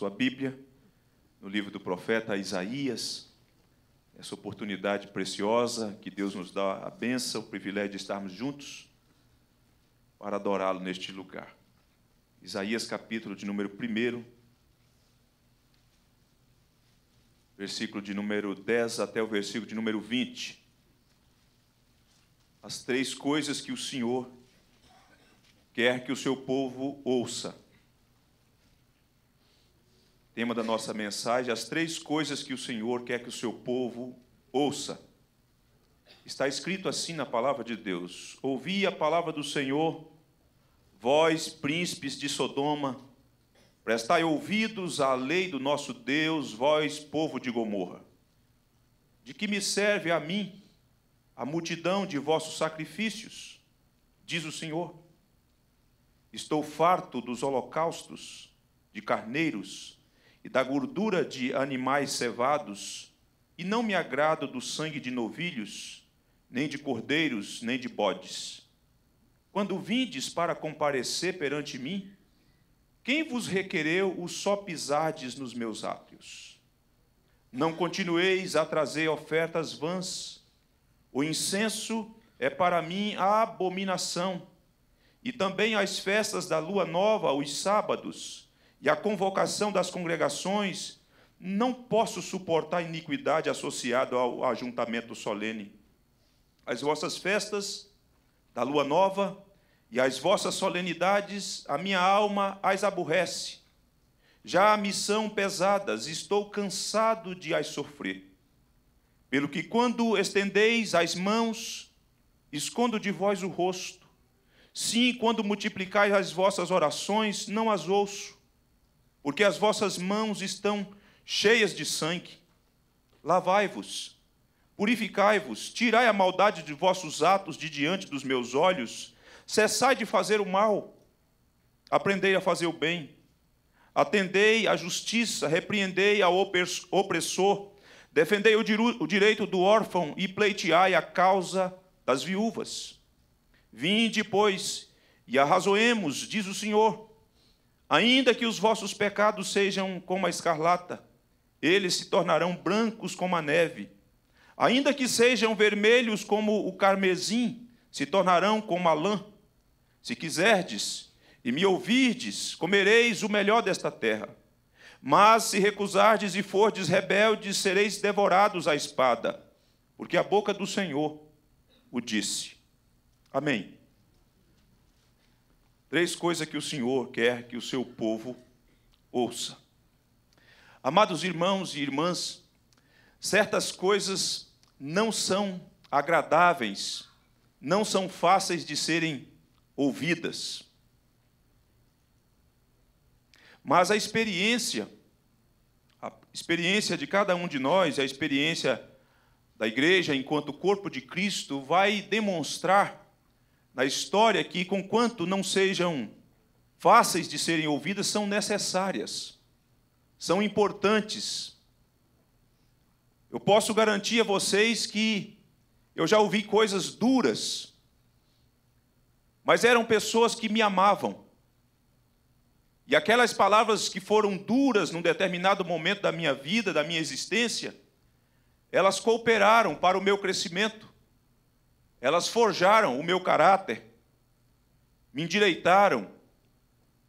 sua Bíblia, no livro do profeta Isaías, essa oportunidade preciosa que Deus nos dá a benção, o privilégio de estarmos juntos para adorá-lo neste lugar. Isaías capítulo de número 1, versículo de número 10 até o versículo de número 20. As três coisas que o Senhor quer que o seu povo ouça tema da nossa mensagem, as três coisas que o Senhor quer que o seu povo ouça. Está escrito assim na palavra de Deus: Ouvi a palavra do Senhor, vós, príncipes de Sodoma, prestai ouvidos à lei do nosso Deus, vós, povo de Gomorra. De que me serve a mim a multidão de vossos sacrifícios? Diz o Senhor. Estou farto dos holocaustos, de carneiros, e da gordura de animais cevados, e não me agrado do sangue de novilhos, nem de cordeiros, nem de bodes. Quando vindes para comparecer perante mim, quem vos requereu o só pisardes nos meus átrios? Não continueis a trazer ofertas vãs. O incenso é para mim a abominação. E também as festas da lua nova, os sábados, e a convocação das congregações, não posso suportar a iniquidade associada ao ajuntamento solene. As vossas festas da lua nova e as vossas solenidades, a minha alma as aborrece. Já me são pesadas, estou cansado de as sofrer. Pelo que, quando estendeis as mãos, escondo de vós o rosto. Sim, quando multiplicais as vossas orações, não as ouço porque as vossas mãos estão cheias de sangue. Lavai-vos, purificai-vos, tirai a maldade de vossos atos de diante dos meus olhos, cessai de fazer o mal, aprendei a fazer o bem, atendei à justiça, repreendei ao opressor, defendei o direito do órfão e pleiteai a causa das viúvas. Vinde, pois, e arrazoemos, diz o Senhor, Ainda que os vossos pecados sejam como a escarlata, eles se tornarão brancos como a neve. Ainda que sejam vermelhos como o carmesim, se tornarão como a lã. Se quiserdes e me ouvirdes, comereis o melhor desta terra. Mas se recusardes e fordes rebeldes, sereis devorados à espada, porque a boca do Senhor o disse. Amém. Três coisas que o Senhor quer que o seu povo ouça. Amados irmãos e irmãs, certas coisas não são agradáveis, não são fáceis de serem ouvidas. Mas a experiência, a experiência de cada um de nós, a experiência da igreja enquanto corpo de Cristo, vai demonstrar na história que, conquanto não sejam fáceis de serem ouvidas, são necessárias, são importantes. Eu posso garantir a vocês que eu já ouvi coisas duras, mas eram pessoas que me amavam. E aquelas palavras que foram duras num determinado momento da minha vida, da minha existência, elas cooperaram para o meu crescimento. Elas forjaram o meu caráter, me endireitaram,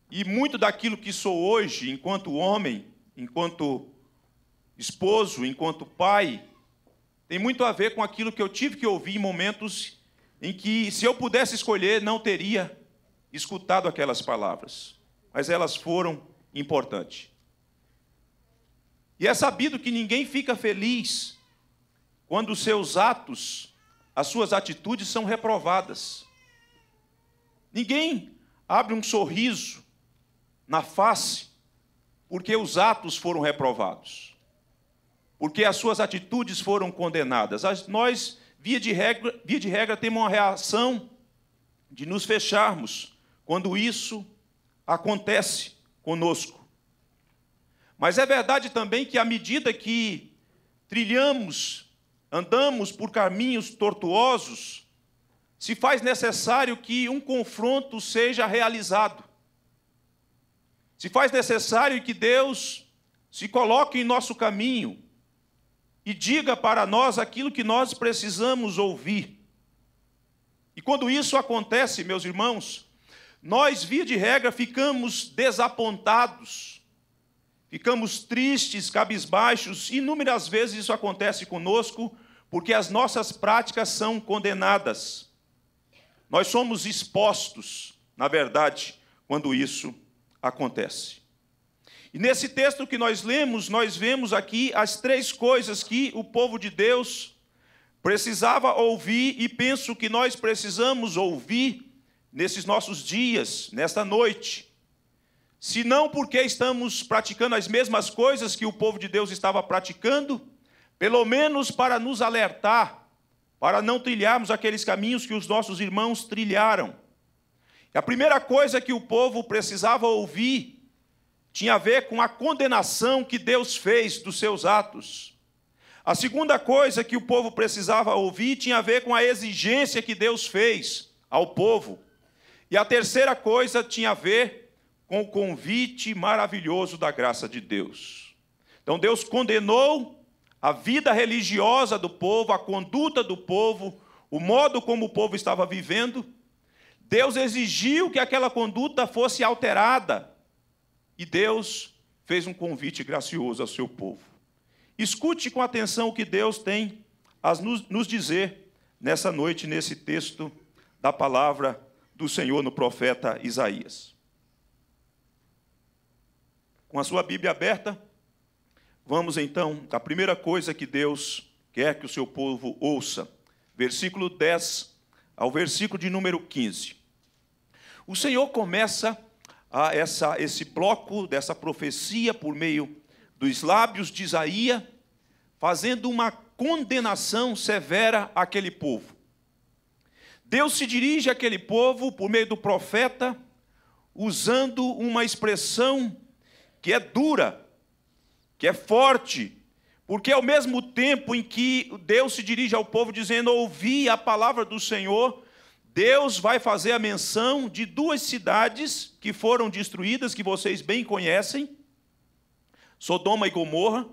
e muito daquilo que sou hoje, enquanto homem, enquanto esposo, enquanto pai, tem muito a ver com aquilo que eu tive que ouvir em momentos em que, se eu pudesse escolher, não teria escutado aquelas palavras. Mas elas foram importantes. E é sabido que ninguém fica feliz quando seus atos as suas atitudes são reprovadas. Ninguém abre um sorriso na face porque os atos foram reprovados, porque as suas atitudes foram condenadas. Nós, via de regra, via de regra temos uma reação de nos fecharmos quando isso acontece conosco. Mas é verdade também que à medida que trilhamos andamos por caminhos tortuosos, se faz necessário que um confronto seja realizado. Se faz necessário que Deus se coloque em nosso caminho e diga para nós aquilo que nós precisamos ouvir. E quando isso acontece, meus irmãos, nós, via de regra, ficamos desapontados ficamos tristes, cabisbaixos. Inúmeras vezes isso acontece conosco, porque as nossas práticas são condenadas. Nós somos expostos, na verdade, quando isso acontece. E nesse texto que nós lemos, nós vemos aqui as três coisas que o povo de Deus precisava ouvir e penso que nós precisamos ouvir nesses nossos dias, nesta noite se não porque estamos praticando as mesmas coisas que o povo de Deus estava praticando, pelo menos para nos alertar, para não trilharmos aqueles caminhos que os nossos irmãos trilharam. E a primeira coisa que o povo precisava ouvir tinha a ver com a condenação que Deus fez dos seus atos. A segunda coisa que o povo precisava ouvir tinha a ver com a exigência que Deus fez ao povo. E a terceira coisa tinha a ver com o convite maravilhoso da graça de Deus. Então Deus condenou a vida religiosa do povo, a conduta do povo, o modo como o povo estava vivendo. Deus exigiu que aquela conduta fosse alterada. E Deus fez um convite gracioso ao seu povo. Escute com atenção o que Deus tem a nos dizer nessa noite, nesse texto da palavra do Senhor no profeta Isaías. Com a sua Bíblia aberta, vamos então, a primeira coisa que Deus quer que o seu povo ouça, versículo 10 ao versículo de número 15. O Senhor começa a essa, esse bloco dessa profecia por meio dos lábios de Isaías, fazendo uma condenação severa àquele povo. Deus se dirige àquele povo por meio do profeta, usando uma expressão que é dura, que é forte, porque ao mesmo tempo em que Deus se dirige ao povo dizendo: Ouvi a palavra do Senhor, Deus vai fazer a menção de duas cidades que foram destruídas, que vocês bem conhecem, Sodoma e Gomorra,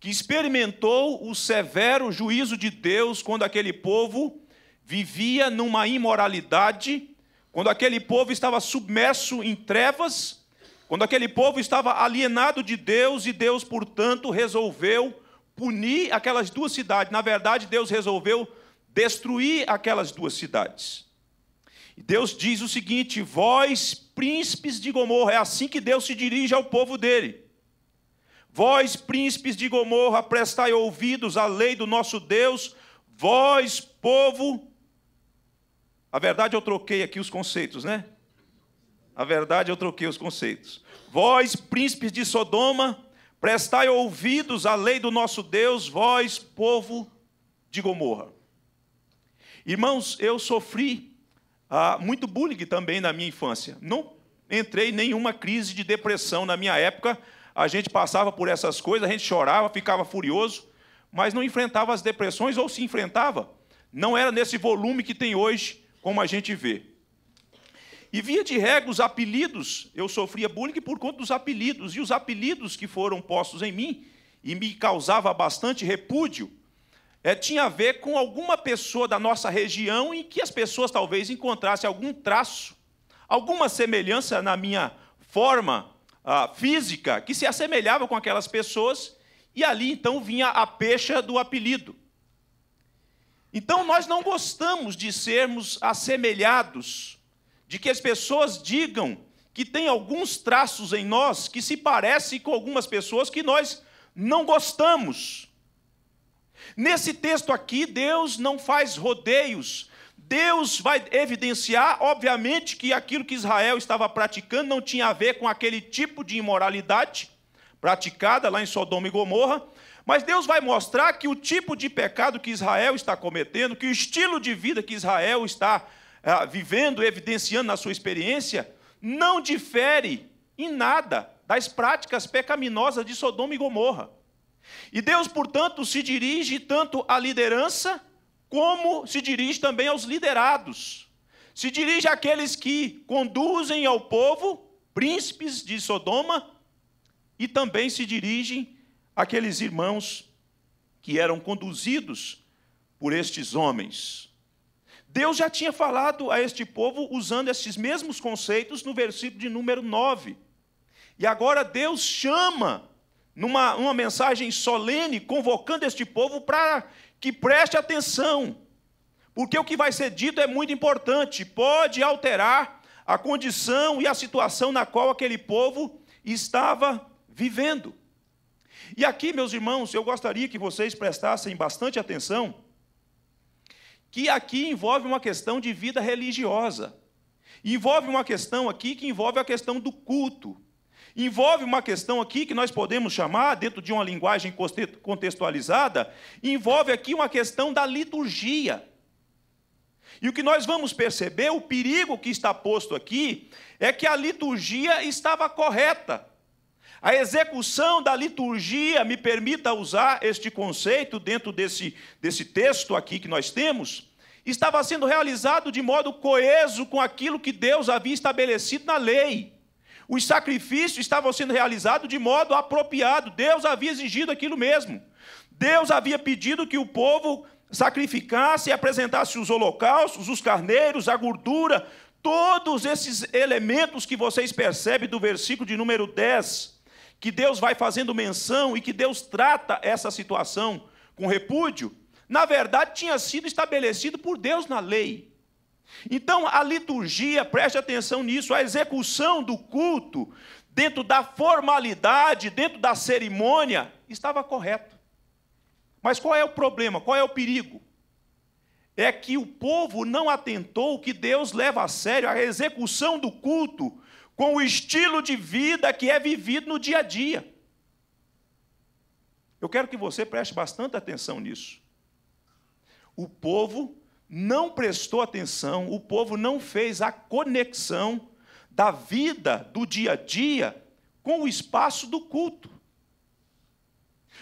que experimentou o severo juízo de Deus quando aquele povo vivia numa imoralidade, quando aquele povo estava submerso em trevas quando aquele povo estava alienado de Deus e Deus, portanto, resolveu punir aquelas duas cidades. Na verdade, Deus resolveu destruir aquelas duas cidades. E Deus diz o seguinte: Vós, príncipes de Gomorra, é assim que Deus se dirige ao povo dele. Vós, príncipes de Gomorra, prestai ouvidos à lei do nosso Deus, vós, povo. A verdade, eu troquei aqui os conceitos, né? Na verdade, eu troquei os conceitos. Vós, príncipes de Sodoma, prestai ouvidos à lei do nosso Deus, vós, povo de Gomorra. Irmãos, eu sofri ah, muito bullying também na minha infância. Não entrei em nenhuma crise de depressão na minha época. A gente passava por essas coisas, a gente chorava, ficava furioso, mas não enfrentava as depressões ou se enfrentava. Não era nesse volume que tem hoje, como a gente vê. E via de regra, os apelidos, eu sofria bullying por conta dos apelidos, e os apelidos que foram postos em mim, e me causava bastante repúdio, é, tinha a ver com alguma pessoa da nossa região em que as pessoas talvez encontrassem algum traço, alguma semelhança na minha forma ah, física, que se assemelhava com aquelas pessoas, e ali então vinha a pecha do apelido. Então nós não gostamos de sermos assemelhados de que as pessoas digam que tem alguns traços em nós que se parecem com algumas pessoas que nós não gostamos. Nesse texto aqui, Deus não faz rodeios. Deus vai evidenciar, obviamente, que aquilo que Israel estava praticando não tinha a ver com aquele tipo de imoralidade praticada lá em Sodoma e Gomorra, mas Deus vai mostrar que o tipo de pecado que Israel está cometendo, que o estilo de vida que Israel está ah, vivendo, evidenciando na sua experiência, não difere em nada das práticas pecaminosas de Sodoma e Gomorra. E Deus, portanto, se dirige tanto à liderança, como se dirige também aos liderados. Se dirige àqueles que conduzem ao povo, príncipes de Sodoma, e também se dirigem àqueles irmãos que eram conduzidos por estes homens. Deus já tinha falado a este povo usando esses mesmos conceitos no versículo de número 9. E agora Deus chama, numa uma mensagem solene, convocando este povo para que preste atenção, porque o que vai ser dito é muito importante, pode alterar a condição e a situação na qual aquele povo estava vivendo. E aqui, meus irmãos, eu gostaria que vocês prestassem bastante atenção que aqui envolve uma questão de vida religiosa. Envolve uma questão aqui que envolve a questão do culto. Envolve uma questão aqui que nós podemos chamar, dentro de uma linguagem contextualizada, envolve aqui uma questão da liturgia. E o que nós vamos perceber, o perigo que está posto aqui, é que a liturgia estava correta, a execução da liturgia, me permita usar este conceito dentro desse, desse texto aqui que nós temos, estava sendo realizado de modo coeso com aquilo que Deus havia estabelecido na lei. Os sacrifícios estavam sendo realizados de modo apropriado, Deus havia exigido aquilo mesmo. Deus havia pedido que o povo sacrificasse e apresentasse os holocaustos, os carneiros, a gordura, todos esses elementos que vocês percebem do versículo de número 10 que Deus vai fazendo menção e que Deus trata essa situação com repúdio, na verdade tinha sido estabelecido por Deus na lei. Então a liturgia, preste atenção nisso, a execução do culto, dentro da formalidade, dentro da cerimônia, estava correto. Mas qual é o problema? Qual é o perigo? É que o povo não atentou que Deus leva a sério a execução do culto com o estilo de vida que é vivido no dia a dia. Eu quero que você preste bastante atenção nisso. O povo não prestou atenção, o povo não fez a conexão da vida do dia a dia com o espaço do culto.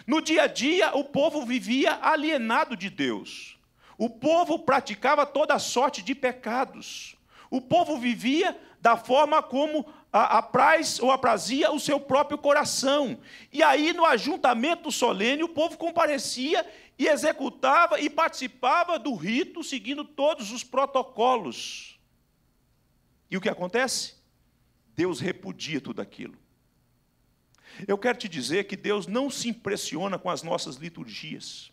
No dia a dia, o povo vivia alienado de Deus. O povo praticava toda sorte de pecados. O povo vivia da forma como apraz ou aprazia o seu próprio coração. E aí, no ajuntamento solene, o povo comparecia e executava e participava do rito, seguindo todos os protocolos. E o que acontece? Deus repudia tudo aquilo. Eu quero te dizer que Deus não se impressiona com as nossas liturgias.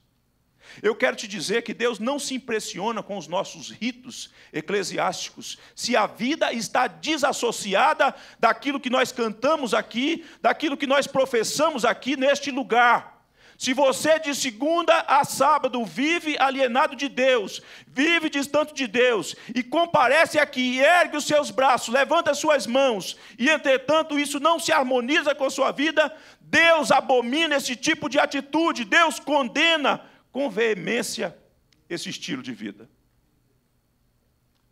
Eu quero te dizer que Deus não se impressiona com os nossos ritos eclesiásticos, se a vida está desassociada daquilo que nós cantamos aqui, daquilo que nós professamos aqui neste lugar. Se você de segunda a sábado vive alienado de Deus, vive distante de Deus, e comparece aqui, ergue os seus braços, levanta as suas mãos, e entretanto isso não se harmoniza com a sua vida, Deus abomina esse tipo de atitude, Deus condena com veemência esse estilo de vida.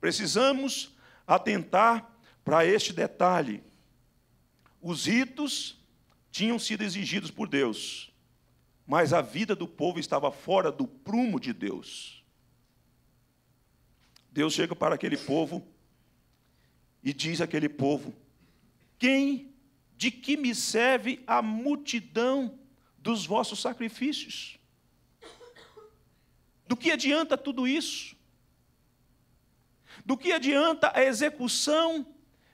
Precisamos atentar para este detalhe. Os ritos tinham sido exigidos por Deus, mas a vida do povo estava fora do prumo de Deus. Deus chega para aquele povo e diz àquele povo: Quem, de que me serve a multidão dos vossos sacrifícios? Do que adianta tudo isso? Do que adianta a execução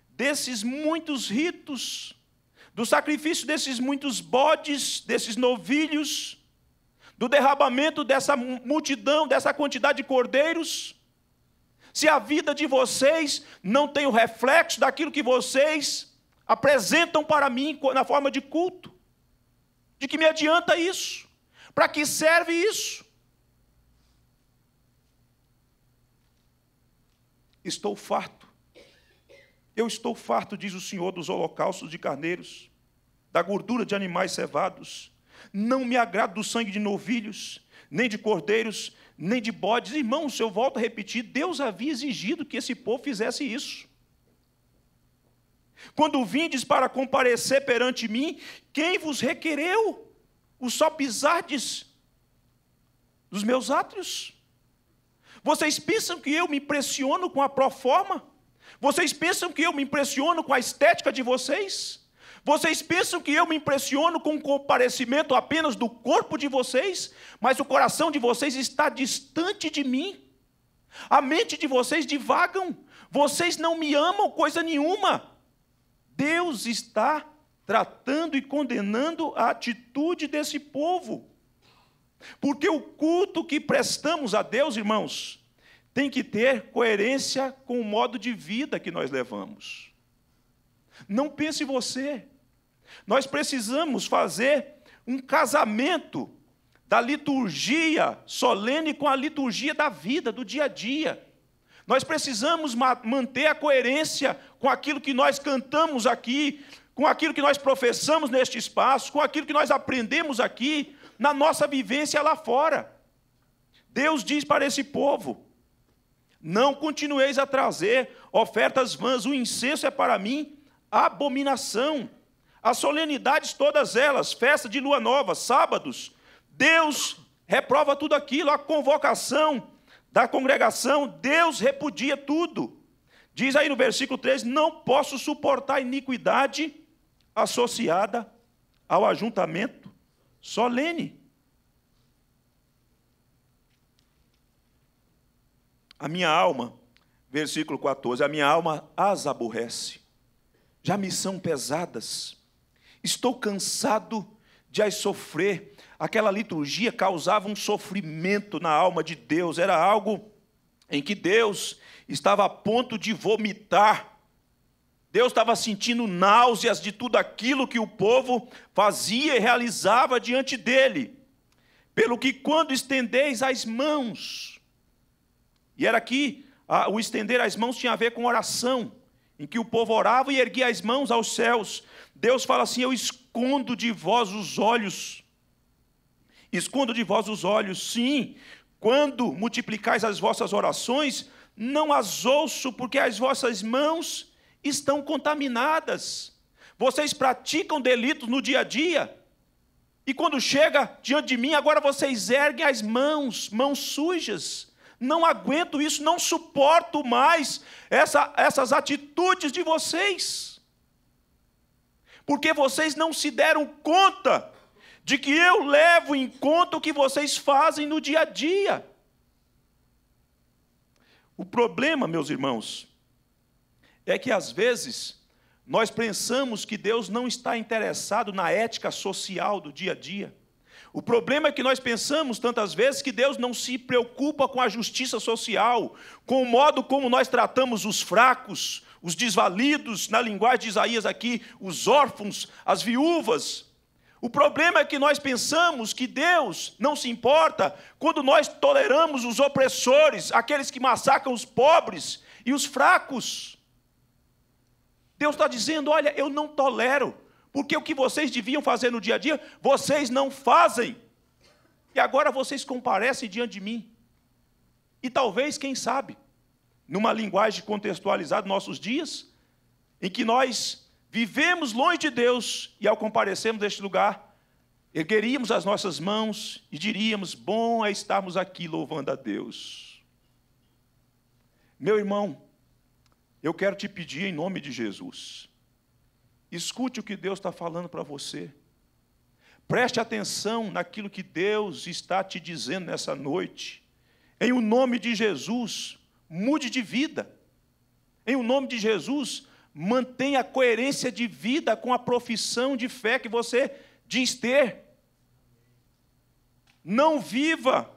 desses muitos ritos, do sacrifício desses muitos bodes, desses novilhos, do derramamento dessa multidão, dessa quantidade de cordeiros? Se a vida de vocês não tem o reflexo daquilo que vocês apresentam para mim na forma de culto, de que me adianta isso? Para que serve isso? Estou farto. Eu estou farto, diz o Senhor, dos holocaustos de carneiros, da gordura de animais cevados. Não me agrado do sangue de novilhos, nem de cordeiros, nem de bodes. Irmãos, eu volto a repetir: Deus havia exigido que esse povo fizesse isso. Quando vindes para comparecer perante mim, quem vos requereu? O só pisardes dos meus átrios? Vocês pensam que eu me impressiono com a proforma? Vocês pensam que eu me impressiono com a estética de vocês? Vocês pensam que eu me impressiono com o comparecimento apenas do corpo de vocês, mas o coração de vocês está distante de mim? A mente de vocês divagam, vocês não me amam coisa nenhuma. Deus está tratando e condenando a atitude desse povo. Porque o culto que prestamos a Deus, irmãos, tem que ter coerência com o modo de vida que nós levamos. Não pense você. Nós precisamos fazer um casamento da liturgia solene com a liturgia da vida, do dia a dia. Nós precisamos manter a coerência com aquilo que nós cantamos aqui, com aquilo que nós professamos neste espaço, com aquilo que nós aprendemos aqui, na nossa vivência lá fora. Deus diz para esse povo: Não continueis a trazer ofertas vãs, o incenso é para mim abominação. As solenidades todas elas, festa de lua nova, sábados, Deus reprova tudo aquilo, a convocação da congregação, Deus repudia tudo. Diz aí no versículo 3: Não posso suportar iniquidade associada ao ajuntamento Solene. A minha alma, versículo 14, a minha alma as aborrece, já me são pesadas, estou cansado de as sofrer. Aquela liturgia causava um sofrimento na alma de Deus, era algo em que Deus estava a ponto de vomitar Deus estava sentindo náuseas de tudo aquilo que o povo fazia e realizava diante dele. Pelo que, quando estendeis as mãos, e era aqui, a, o estender as mãos tinha a ver com oração, em que o povo orava e erguia as mãos aos céus. Deus fala assim: Eu escondo de vós os olhos. Escondo de vós os olhos, sim, quando multiplicais as vossas orações, não as ouço, porque as vossas mãos estão contaminadas. Vocês praticam delitos no dia a dia. E quando chega diante de mim, agora vocês erguem as mãos, mãos sujas. Não aguento isso, não suporto mais essa, essas atitudes de vocês. Porque vocês não se deram conta de que eu levo em conta o que vocês fazem no dia a dia. O problema, meus irmãos, é que às vezes nós pensamos que Deus não está interessado na ética social do dia a dia. O problema é que nós pensamos tantas vezes que Deus não se preocupa com a justiça social, com o modo como nós tratamos os fracos, os desvalidos, na linguagem de Isaías aqui, os órfãos, as viúvas. O problema é que nós pensamos que Deus não se importa quando nós toleramos os opressores, aqueles que massacram os pobres e os fracos. Deus está dizendo: olha, eu não tolero, porque o que vocês deviam fazer no dia a dia, vocês não fazem. E agora vocês comparecem diante de mim. E talvez, quem sabe, numa linguagem contextualizada nossos dias, em que nós vivemos longe de Deus e ao comparecermos deste lugar, ergueríamos as nossas mãos e diríamos: Bom é estarmos aqui louvando a Deus. Meu irmão, eu quero te pedir em nome de Jesus. Escute o que Deus está falando para você. Preste atenção naquilo que Deus está te dizendo nessa noite. Em o nome de Jesus, mude de vida. Em o nome de Jesus, mantenha a coerência de vida com a profissão de fé que você diz ter. Não viva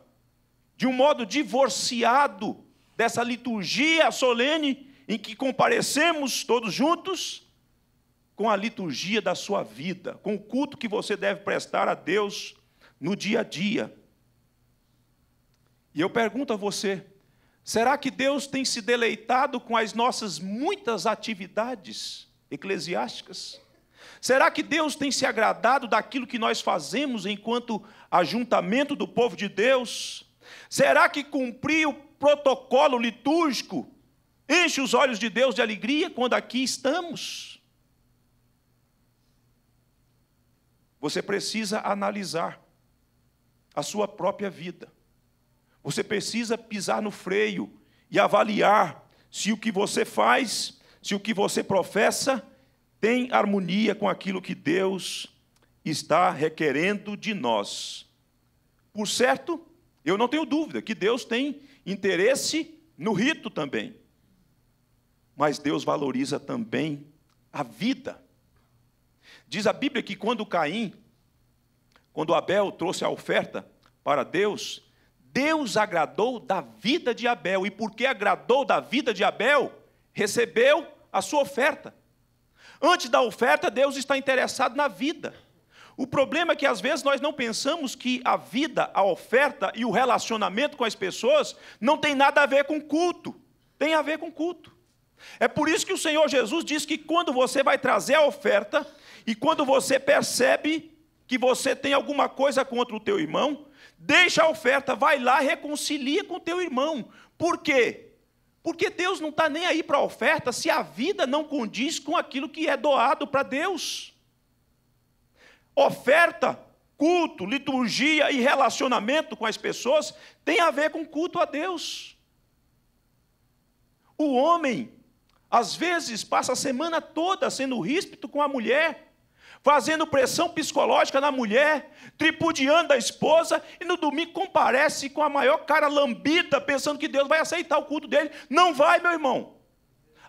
de um modo divorciado dessa liturgia solene em que comparecemos todos juntos com a liturgia da sua vida, com o culto que você deve prestar a Deus no dia a dia. E eu pergunto a você: será que Deus tem se deleitado com as nossas muitas atividades eclesiásticas? Será que Deus tem se agradado daquilo que nós fazemos enquanto ajuntamento do povo de Deus? Será que cumprir o protocolo litúrgico Enche os olhos de Deus de alegria quando aqui estamos. Você precisa analisar a sua própria vida. Você precisa pisar no freio e avaliar se o que você faz, se o que você professa, tem harmonia com aquilo que Deus está requerendo de nós. Por certo, eu não tenho dúvida que Deus tem interesse no rito também mas Deus valoriza também a vida. Diz a Bíblia que quando Caim, quando Abel trouxe a oferta para Deus, Deus agradou da vida de Abel, e porque agradou da vida de Abel, recebeu a sua oferta. Antes da oferta, Deus está interessado na vida. O problema é que às vezes nós não pensamos que a vida, a oferta e o relacionamento com as pessoas não tem nada a ver com culto. Tem a ver com culto. É por isso que o Senhor Jesus diz que quando você vai trazer a oferta e quando você percebe que você tem alguma coisa contra o teu irmão, deixa a oferta, vai lá, reconcilia com o teu irmão. Por quê? Porque Deus não está nem aí para a oferta se a vida não condiz com aquilo que é doado para Deus. Oferta, culto, liturgia e relacionamento com as pessoas tem a ver com culto a Deus. O homem às vezes passa a semana toda sendo ríspido com a mulher, fazendo pressão psicológica na mulher, tripudiando a esposa, e no domingo comparece com a maior cara lambida, pensando que Deus vai aceitar o culto dele. Não vai, meu irmão.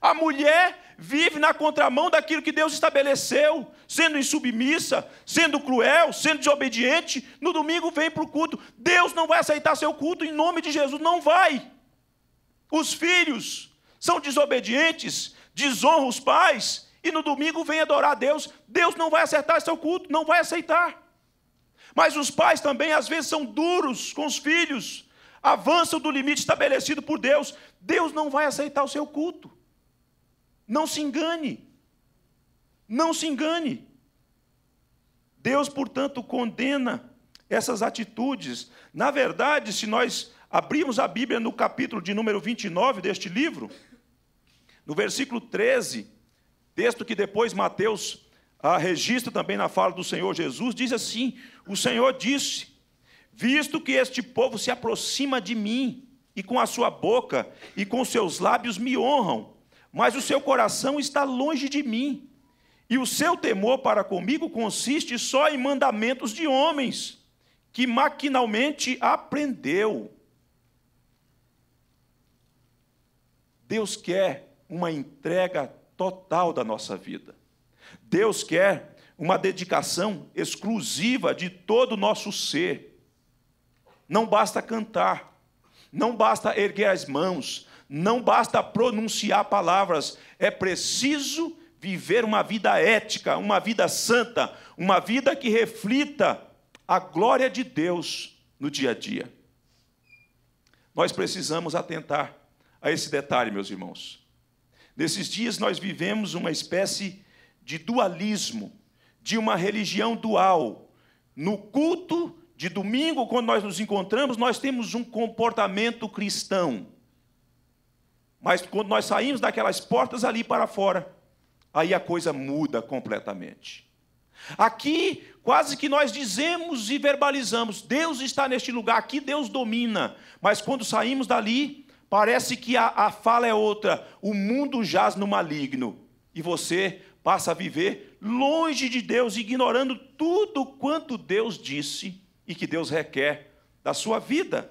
A mulher vive na contramão daquilo que Deus estabeleceu, sendo insubmissa, sendo cruel, sendo desobediente. No domingo vem para o culto. Deus não vai aceitar seu culto em nome de Jesus, não vai. Os filhos são desobedientes, desonram os pais e no domingo vem adorar a Deus, Deus não vai acertar seu culto, não vai aceitar. Mas os pais também às vezes são duros com os filhos, avançam do limite estabelecido por Deus, Deus não vai aceitar o seu culto. Não se engane. Não se engane. Deus, portanto, condena essas atitudes. Na verdade, se nós abrirmos a Bíblia no capítulo de número 29 deste livro, no versículo 13, texto que depois Mateus ah, registra também na fala do Senhor Jesus, diz assim: O Senhor disse: Visto que este povo se aproxima de mim, e com a sua boca e com seus lábios me honram, mas o seu coração está longe de mim, e o seu temor para comigo consiste só em mandamentos de homens que maquinalmente aprendeu. Deus quer uma entrega total da nossa vida. Deus quer uma dedicação exclusiva de todo o nosso ser. Não basta cantar, não basta erguer as mãos, não basta pronunciar palavras, é preciso viver uma vida ética, uma vida santa, uma vida que reflita a glória de Deus no dia a dia. Nós precisamos atentar a esse detalhe, meus irmãos. Nesses dias nós vivemos uma espécie de dualismo, de uma religião dual. No culto de domingo, quando nós nos encontramos, nós temos um comportamento cristão. Mas quando nós saímos daquelas portas ali para fora, aí a coisa muda completamente. Aqui, quase que nós dizemos e verbalizamos: Deus está neste lugar, aqui Deus domina. Mas quando saímos dali, Parece que a, a fala é outra. O mundo jaz no maligno. E você passa a viver longe de Deus, ignorando tudo quanto Deus disse e que Deus requer da sua vida.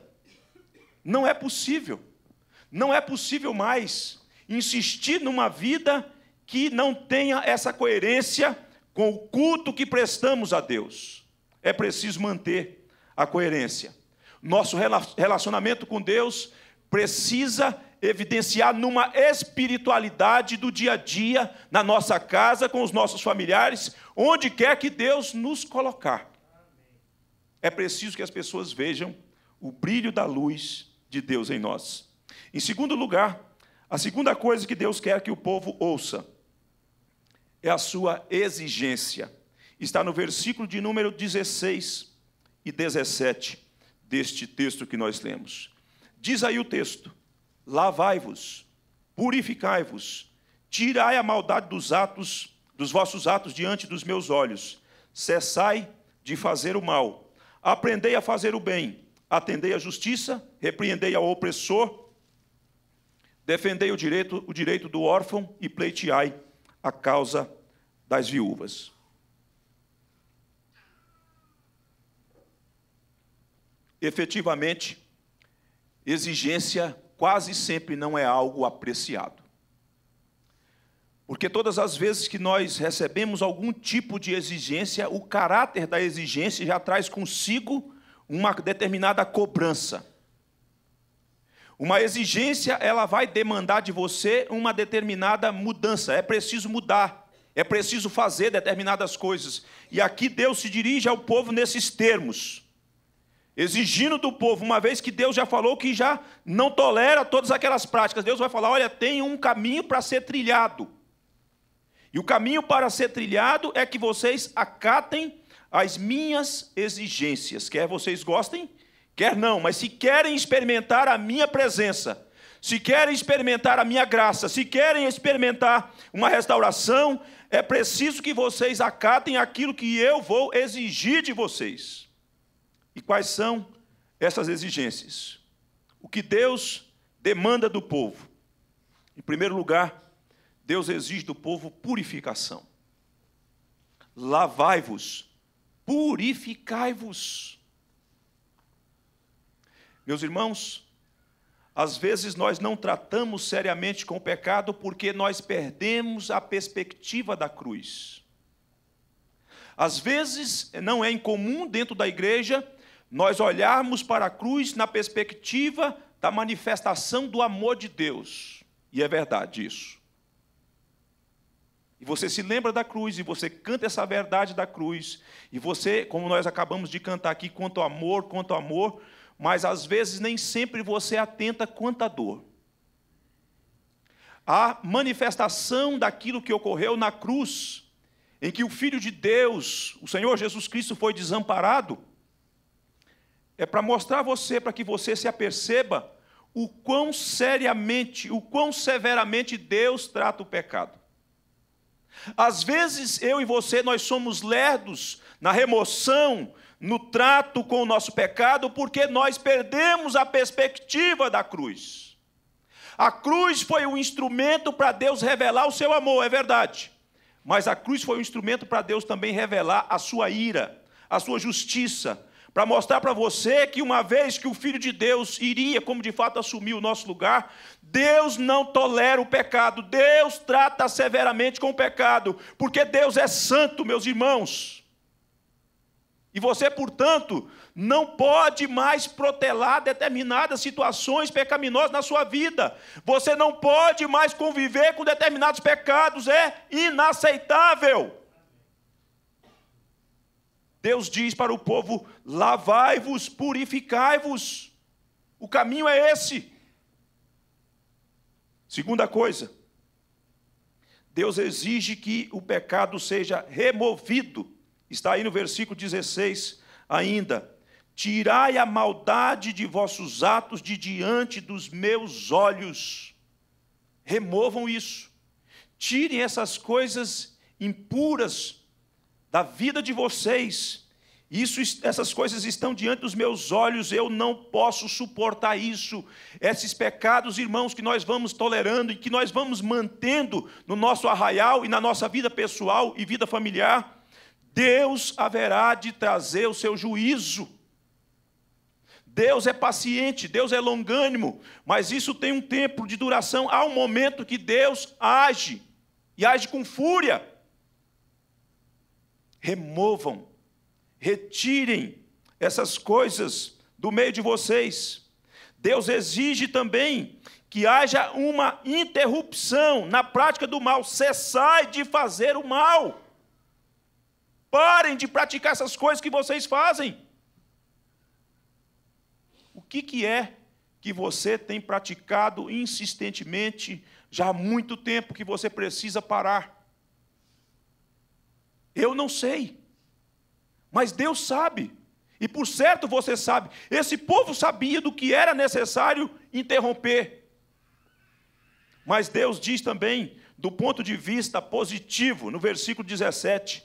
Não é possível. Não é possível mais insistir numa vida que não tenha essa coerência com o culto que prestamos a Deus. É preciso manter a coerência. Nosso relacionamento com Deus precisa evidenciar numa espiritualidade do dia a dia, na nossa casa, com os nossos familiares, onde quer que Deus nos colocar. É preciso que as pessoas vejam o brilho da luz de Deus em nós. Em segundo lugar, a segunda coisa que Deus quer que o povo ouça é a sua exigência. Está no versículo de número 16 e 17 deste texto que nós lemos. Diz aí o texto: lavai-vos, purificai-vos, tirai a maldade dos atos, dos vossos atos diante dos meus olhos, cessai de fazer o mal, aprendei a fazer o bem, atendei à justiça, repreendei ao opressor, defendei o direito, o direito do órfão e pleiteai a causa das viúvas. Efetivamente, exigência quase sempre não é algo apreciado. Porque todas as vezes que nós recebemos algum tipo de exigência, o caráter da exigência já traz consigo uma determinada cobrança. Uma exigência, ela vai demandar de você uma determinada mudança. É preciso mudar, é preciso fazer determinadas coisas. E aqui Deus se dirige ao povo nesses termos exigindo do povo, uma vez que Deus já falou que já não tolera todas aquelas práticas, Deus vai falar: olha, tem um caminho para ser trilhado. E o caminho para ser trilhado é que vocês acatem as minhas exigências, quer vocês gostem, quer não, mas se querem experimentar a minha presença, se querem experimentar a minha graça, se querem experimentar uma restauração, é preciso que vocês acatem aquilo que eu vou exigir de vocês. E quais são essas exigências? O que Deus demanda do povo? Em primeiro lugar, Deus exige do povo purificação. Lavai-vos, purificai-vos. Meus irmãos, às vezes nós não tratamos seriamente com o pecado porque nós perdemos a perspectiva da cruz. Às vezes, não é incomum dentro da igreja nós olharmos para a cruz na perspectiva da manifestação do amor de Deus. E é verdade isso. E você se lembra da cruz, e você canta essa verdade da cruz, e você, como nós acabamos de cantar aqui, quanto amor, quanto amor, mas às vezes nem sempre você atenta quanto à dor. A manifestação daquilo que ocorreu na cruz, em que o Filho de Deus, o Senhor Jesus Cristo, foi desamparado, é para mostrar a você, para que você se aperceba o quão seriamente, o quão severamente Deus trata o pecado. Às vezes eu e você nós somos lerdos na remoção, no trato com o nosso pecado, porque nós perdemos a perspectiva da cruz. A cruz foi o um instrumento para Deus revelar o seu amor, é verdade. Mas a cruz foi um instrumento para Deus também revelar a sua ira, a sua justiça, para mostrar para você que uma vez que o Filho de Deus iria, como de fato assumir o nosso lugar, Deus não tolera o pecado, Deus trata severamente com o pecado, porque Deus é santo, meus irmãos. E você, portanto, não pode mais protelar determinadas situações pecaminosas na sua vida. Você não pode mais conviver com determinados pecados, é inaceitável. Deus diz para o povo: lavai-vos, purificai-vos. O caminho é esse. Segunda coisa, Deus exige que o pecado seja removido. Está aí no versículo 16 ainda. Tirai a maldade de vossos atos de diante dos meus olhos. Removam isso. Tirem essas coisas impuras da vida de vocês. Isso, essas coisas estão diante dos meus olhos, eu não posso suportar isso. Esses pecados, irmãos, que nós vamos tolerando e que nós vamos mantendo no nosso arraial e na nossa vida pessoal e vida familiar, Deus haverá de trazer o seu juízo. Deus é paciente, Deus é longânimo, mas isso tem um tempo de duração. Há um momento que Deus age, e age com fúria removam, retirem essas coisas do meio de vocês. Deus exige também que haja uma interrupção na prática do mal, cessai de fazer o mal. Parem de praticar essas coisas que vocês fazem. O que, que é que você tem praticado insistentemente já há muito tempo que você precisa parar? Eu não sei. Mas Deus sabe. E por certo você sabe. Esse povo sabia do que era necessário interromper. Mas Deus diz também, do ponto de vista positivo, no versículo 17: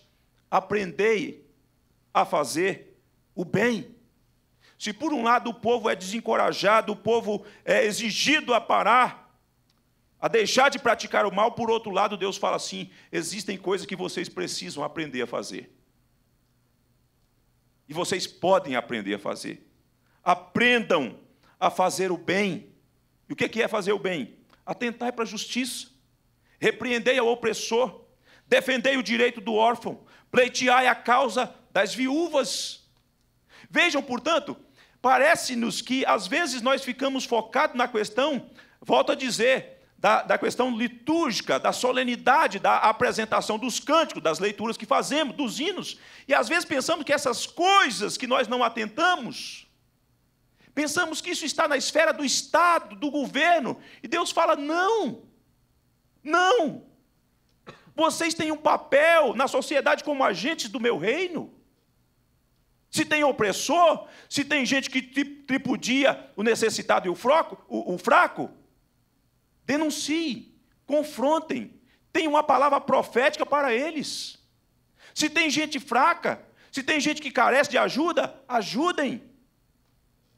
aprendei a fazer o bem. Se por um lado o povo é desencorajado, o povo é exigido a parar, a deixar de praticar o mal, por outro lado, Deus fala assim: existem coisas que vocês precisam aprender a fazer. E vocês podem aprender a fazer. Aprendam a fazer o bem. E o que é, é fazer o bem? Atentai para a justiça, repreendei ao opressor, defendei o direito do órfão, pleiteai a causa das viúvas. Vejam, portanto, parece-nos que às vezes nós ficamos focados na questão, volto a dizer, da, da questão litúrgica, da solenidade, da apresentação dos cânticos, das leituras que fazemos, dos hinos. E às vezes pensamos que essas coisas que nós não atentamos, pensamos que isso está na esfera do Estado, do governo. E Deus fala: não, não. Vocês têm um papel na sociedade como agentes do meu reino. Se tem opressor, se tem gente que tripudia o necessitado e o fraco, o, o fraco Denuncie, confrontem, tenha uma palavra profética para eles. Se tem gente fraca, se tem gente que carece de ajuda, ajudem.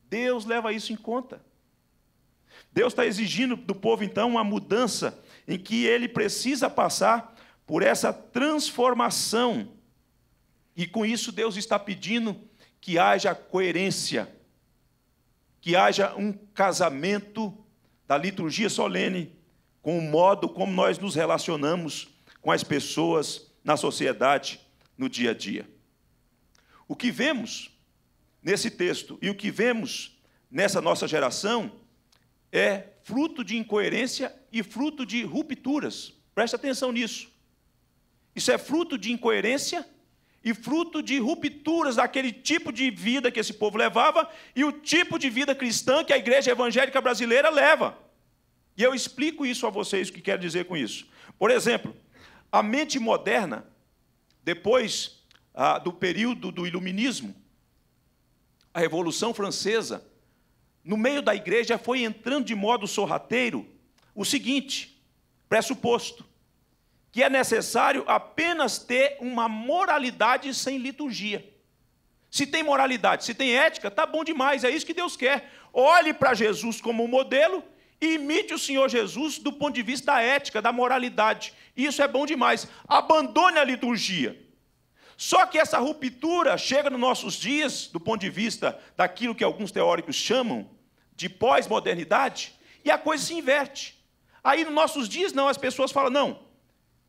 Deus leva isso em conta. Deus está exigindo do povo, então, uma mudança em que ele precisa passar por essa transformação. E com isso, Deus está pedindo que haja coerência, que haja um casamento da liturgia solene, com o modo como nós nos relacionamos com as pessoas na sociedade, no dia a dia. O que vemos nesse texto e o que vemos nessa nossa geração é fruto de incoerência e fruto de rupturas. Preste atenção nisso. Isso é fruto de incoerência e fruto de rupturas daquele tipo de vida que esse povo levava e o tipo de vida cristã que a igreja evangélica brasileira leva. E eu explico isso a vocês o que quero dizer com isso. Por exemplo, a mente moderna, depois ah, do período do iluminismo, a Revolução Francesa, no meio da igreja foi entrando de modo sorrateiro o seguinte pressuposto: que é necessário apenas ter uma moralidade sem liturgia. Se tem moralidade, se tem ética, tá bom demais, é isso que Deus quer. Olhe para Jesus como modelo e imite o Senhor Jesus do ponto de vista da ética, da moralidade. Isso é bom demais. Abandone a liturgia. Só que essa ruptura chega nos nossos dias, do ponto de vista daquilo que alguns teóricos chamam de pós-modernidade, e a coisa se inverte. Aí nos nossos dias, não, as pessoas falam: não,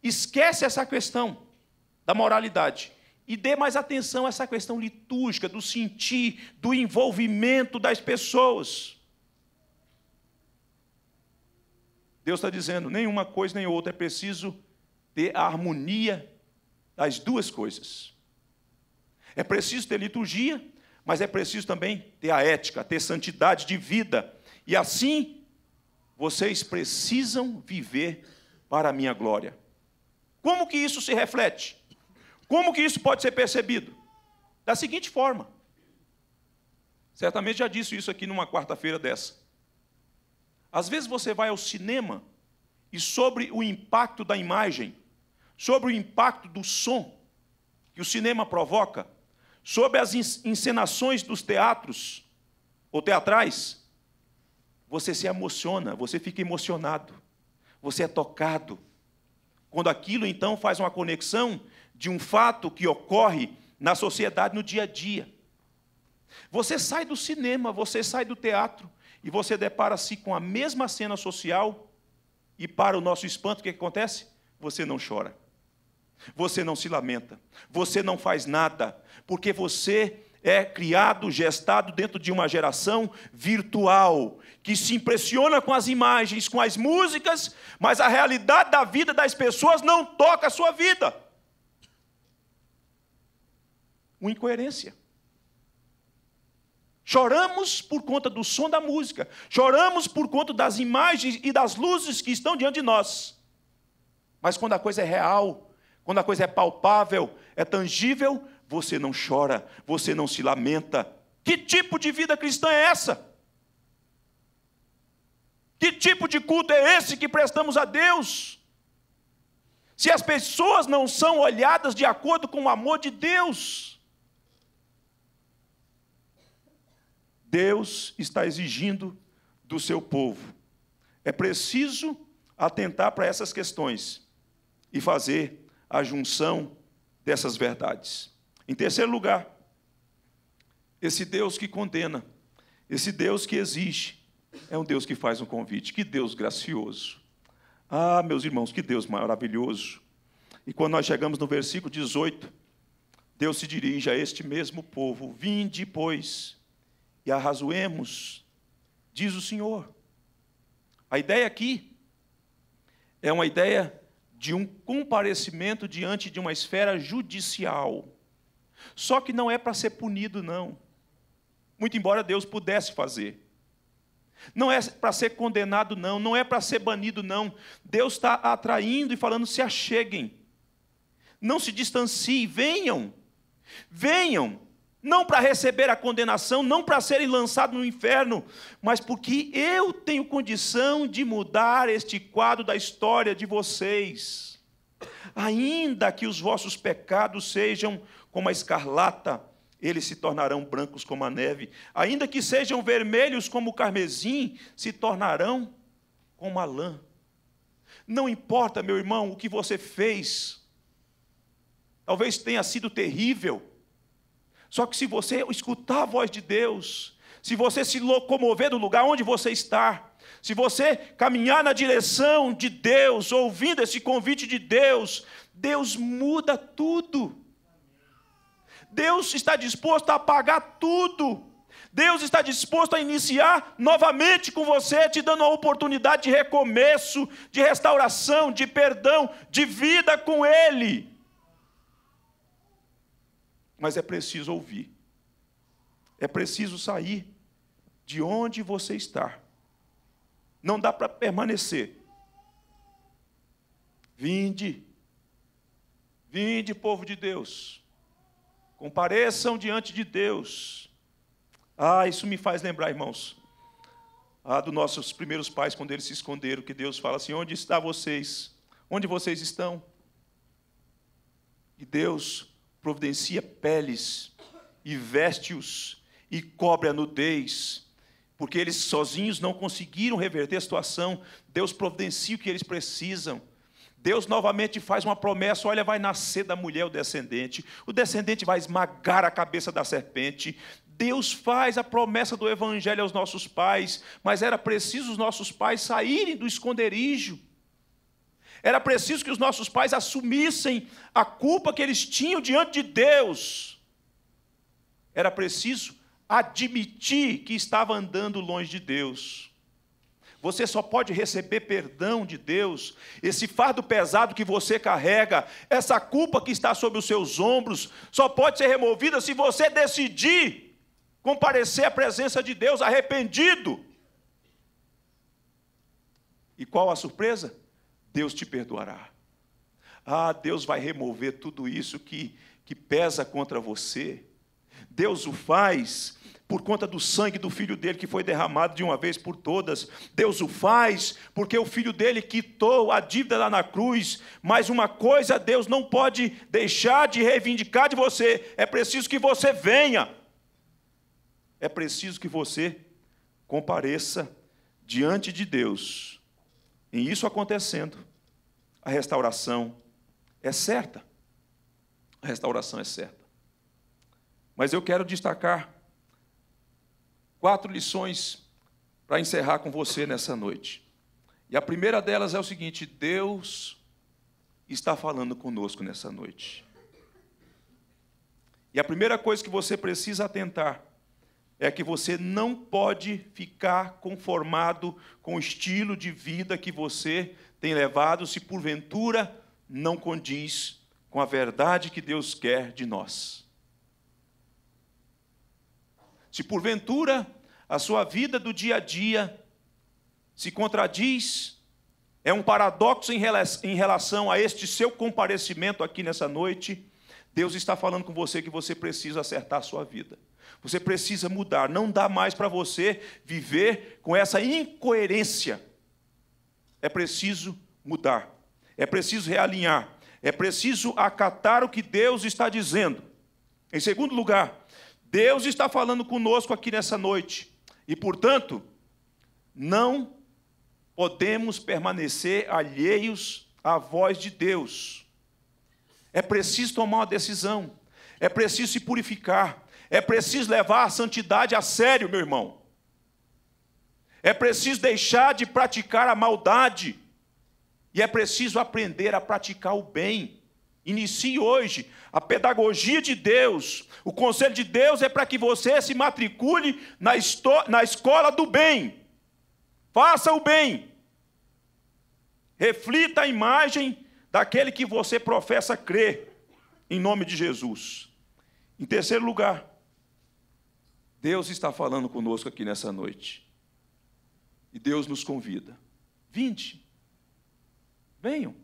Esquece essa questão da moralidade e dê mais atenção a essa questão litúrgica, do sentir, do envolvimento das pessoas. Deus está dizendo: nenhuma coisa nem outra, é preciso ter a harmonia das duas coisas. É preciso ter liturgia, mas é preciso também ter a ética, ter santidade de vida. E assim, vocês precisam viver para a minha glória. Como que isso se reflete? Como que isso pode ser percebido? Da seguinte forma. Certamente já disse isso aqui numa quarta-feira dessa. Às vezes você vai ao cinema e sobre o impacto da imagem, sobre o impacto do som que o cinema provoca, sobre as encenações dos teatros ou teatrais, você se emociona, você fica emocionado, você é tocado, quando aquilo então faz uma conexão de um fato que ocorre na sociedade no dia a dia. Você sai do cinema, você sai do teatro e você depara-se com a mesma cena social e para o nosso espanto o que é acontece? Você não chora. Você não se lamenta. Você não faz nada, porque você é criado, gestado dentro de uma geração virtual, que se impressiona com as imagens, com as músicas, mas a realidade da vida das pessoas não toca a sua vida. Uma incoerência. Choramos por conta do som da música, choramos por conta das imagens e das luzes que estão diante de nós. Mas quando a coisa é real, quando a coisa é palpável, é tangível, você não chora, você não se lamenta. Que tipo de vida cristã é essa? Que tipo de culto é esse que prestamos a Deus? Se as pessoas não são olhadas de acordo com o amor de Deus, Deus está exigindo do seu povo. É preciso atentar para essas questões e fazer a junção dessas verdades. Em terceiro lugar, esse Deus que condena, esse Deus que exige, é um Deus que faz um convite. Que Deus gracioso. Ah, meus irmãos, que Deus maravilhoso. E quando nós chegamos no versículo 18, Deus se dirige a este mesmo povo: Vinde, pois, e arrazoemos, diz o Senhor. A ideia aqui é uma ideia de um comparecimento diante de uma esfera judicial. Só que não é para ser punido, não. Muito embora Deus pudesse fazer. Não é para ser condenado, não. Não é para ser banido, não. Deus está atraindo e falando: se acheguem. Não se distanciem, venham. Venham. Não para receber a condenação, não para serem lançados no inferno, mas porque eu tenho condição de mudar este quadro da história de vocês. Ainda que os vossos pecados sejam como a escarlata, eles se tornarão brancos como a neve. Ainda que sejam vermelhos como o carmesim, se tornarão como a lã. Não importa, meu irmão, o que você fez. Talvez tenha sido terrível. Só que se você escutar a voz de Deus, se você se locomover do lugar onde você está, se você caminhar na direção de Deus, ouvindo esse convite de Deus, Deus muda tudo. Deus está disposto a apagar tudo. Deus está disposto a iniciar novamente com você, te dando a oportunidade de recomeço, de restauração, de perdão, de vida com Ele. Mas é preciso ouvir, é preciso sair de onde você está. Não dá para permanecer. Vinde, vinde, povo de Deus. Compareçam diante de Deus. Ah, isso me faz lembrar, irmãos, ah, dos nossos primeiros pais, quando eles se esconderam, que Deus fala assim: onde está vocês? Onde vocês estão? E Deus providencia peles e veste-os e cobre a nudez, porque eles sozinhos não conseguiram reverter a situação. Deus providencia o que eles precisam. Deus novamente faz uma promessa: olha, vai nascer da mulher o descendente, o descendente vai esmagar a cabeça da serpente. Deus faz a promessa do evangelho aos nossos pais, mas era preciso os nossos pais saírem do esconderijo. Era preciso que os nossos pais assumissem a culpa que eles tinham diante de Deus. Era preciso admitir que estava andando longe de Deus. Você só pode receber perdão de Deus. Esse fardo pesado que você carrega, essa culpa que está sobre os seus ombros, só pode ser removida se você decidir comparecer à presença de Deus arrependido. E qual a surpresa? Deus te perdoará. Ah, Deus vai remover tudo isso que, que pesa contra você. Deus o faz por conta do sangue do filho dele que foi derramado de uma vez por todas. Deus o faz porque o filho dele quitou a dívida lá na cruz. Mas uma coisa Deus não pode deixar de reivindicar de você: é preciso que você venha, é preciso que você compareça diante de Deus. E isso acontecendo, a restauração é certa. A restauração é certa. Mas eu quero destacar quatro lições para encerrar com você nessa noite. E a primeira delas é o seguinte: Deus está falando conosco nessa noite. E a primeira coisa que você precisa atentar é que você não pode ficar conformado com o estilo de vida que você tem levado, se porventura não condiz com a verdade que Deus quer de nós. Se porventura a sua vida do dia a dia se contradiz, é um paradoxo em relação a este seu comparecimento aqui nessa noite, Deus está falando com você que você precisa acertar a sua vida. Você precisa mudar. Não dá mais para você viver com essa incoerência. É preciso mudar. É preciso realinhar. É preciso acatar o que Deus está dizendo. Em segundo lugar, Deus está falando conosco aqui nessa noite. E, portanto, não podemos permanecer alheios à voz de Deus. É preciso tomar uma decisão. É preciso se purificar. É preciso levar a santidade a sério, meu irmão. É preciso deixar de praticar a maldade. E é preciso aprender a praticar o bem. Inicie hoje a pedagogia de Deus. O conselho de Deus é para que você se matricule na, na escola do bem. Faça o bem. Reflita a imagem daquele que você professa crer, em nome de Jesus. Em terceiro lugar, Deus está falando conosco aqui nessa noite. E Deus nos convida. Vinde. Venham.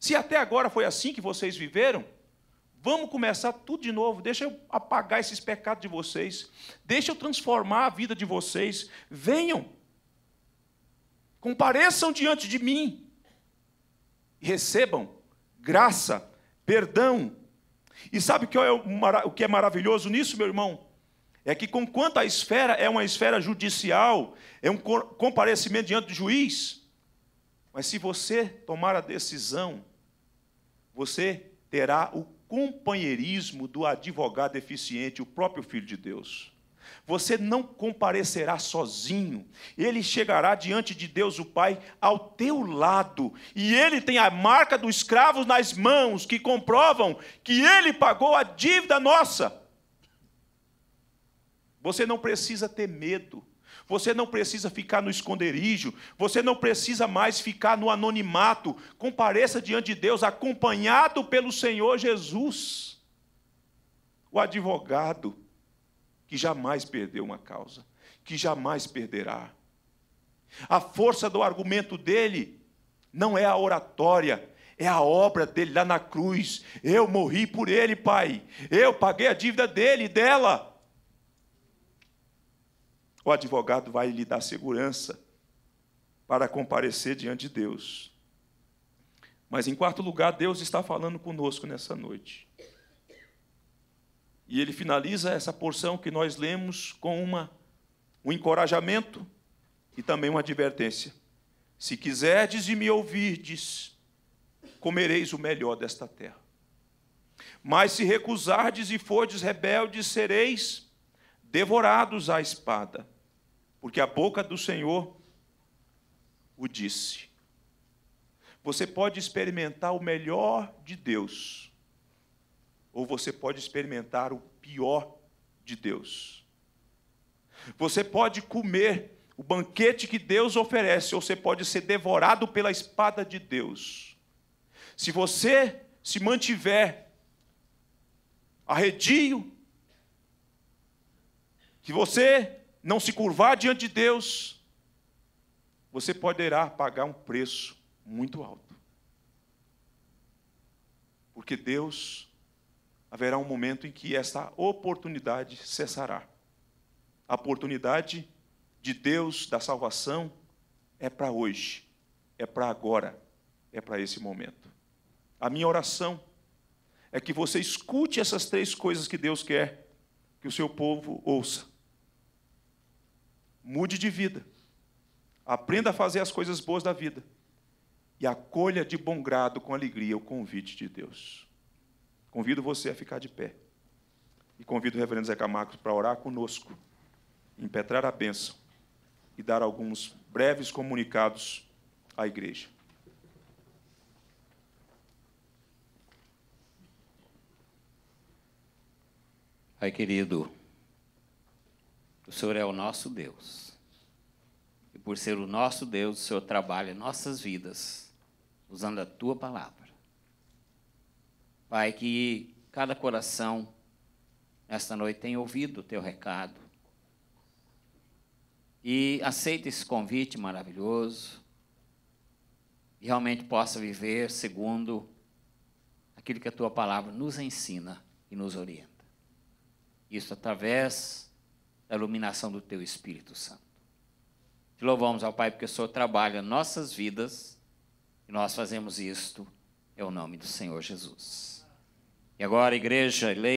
Se até agora foi assim que vocês viveram, vamos começar tudo de novo. Deixa eu apagar esses pecados de vocês. Deixa eu transformar a vida de vocês. Venham. Compareçam diante de mim. Recebam graça, perdão. E sabe o que é, é maravilhoso nisso, meu irmão? É que, conquanto a esfera é uma esfera judicial, é um comparecimento diante do juiz, mas se você tomar a decisão você terá o companheirismo do advogado eficiente, o próprio Filho de Deus. Você não comparecerá sozinho. Ele chegará diante de Deus, o Pai, ao teu lado. E ele tem a marca dos escravos nas mãos, que comprovam que ele pagou a dívida nossa. Você não precisa ter medo. Você não precisa ficar no esconderijo, você não precisa mais ficar no anonimato. Compareça diante de Deus acompanhado pelo Senhor Jesus, o advogado que jamais perdeu uma causa, que jamais perderá. A força do argumento dele não é a oratória, é a obra dele lá na cruz. Eu morri por ele, Pai. Eu paguei a dívida dele e dela o advogado vai lhe dar segurança para comparecer diante de Deus. Mas, em quarto lugar, Deus está falando conosco nessa noite. E ele finaliza essa porção que nós lemos com uma, um encorajamento e também uma advertência. Se quiserdes e me ouvirdes, comereis o melhor desta terra. Mas se recusardes e fordes rebeldes, sereis devorados à espada porque a boca do Senhor o disse. Você pode experimentar o melhor de Deus, ou você pode experimentar o pior de Deus. Você pode comer o banquete que Deus oferece, ou você pode ser devorado pela espada de Deus. Se você se mantiver arredio, que você não se curvar diante de Deus, você poderá pagar um preço muito alto. Porque Deus haverá um momento em que essa oportunidade cessará. A oportunidade de Deus da salvação é para hoje, é para agora, é para esse momento. A minha oração é que você escute essas três coisas que Deus quer que o seu povo ouça. Mude de vida. Aprenda a fazer as coisas boas da vida. E acolha de bom grado, com alegria, o convite de Deus. Convido você a ficar de pé. E convido o reverendo Zeca Marcos para orar conosco, impetrar a bênção e dar alguns breves comunicados à igreja. Ai, querido, o Senhor é o nosso Deus. E por ser o nosso Deus, o Senhor trabalha nossas vidas usando a tua palavra. Pai, que cada coração esta noite tenha ouvido o teu recado e aceita esse convite maravilhoso e realmente possa viver segundo aquilo que a tua palavra nos ensina e nos orienta. Isso através da iluminação do teu Espírito Santo. Te louvamos, ao Pai, porque o Senhor trabalha nossas vidas e nós fazemos isto É o nome do Senhor Jesus. E agora, igreja, leia.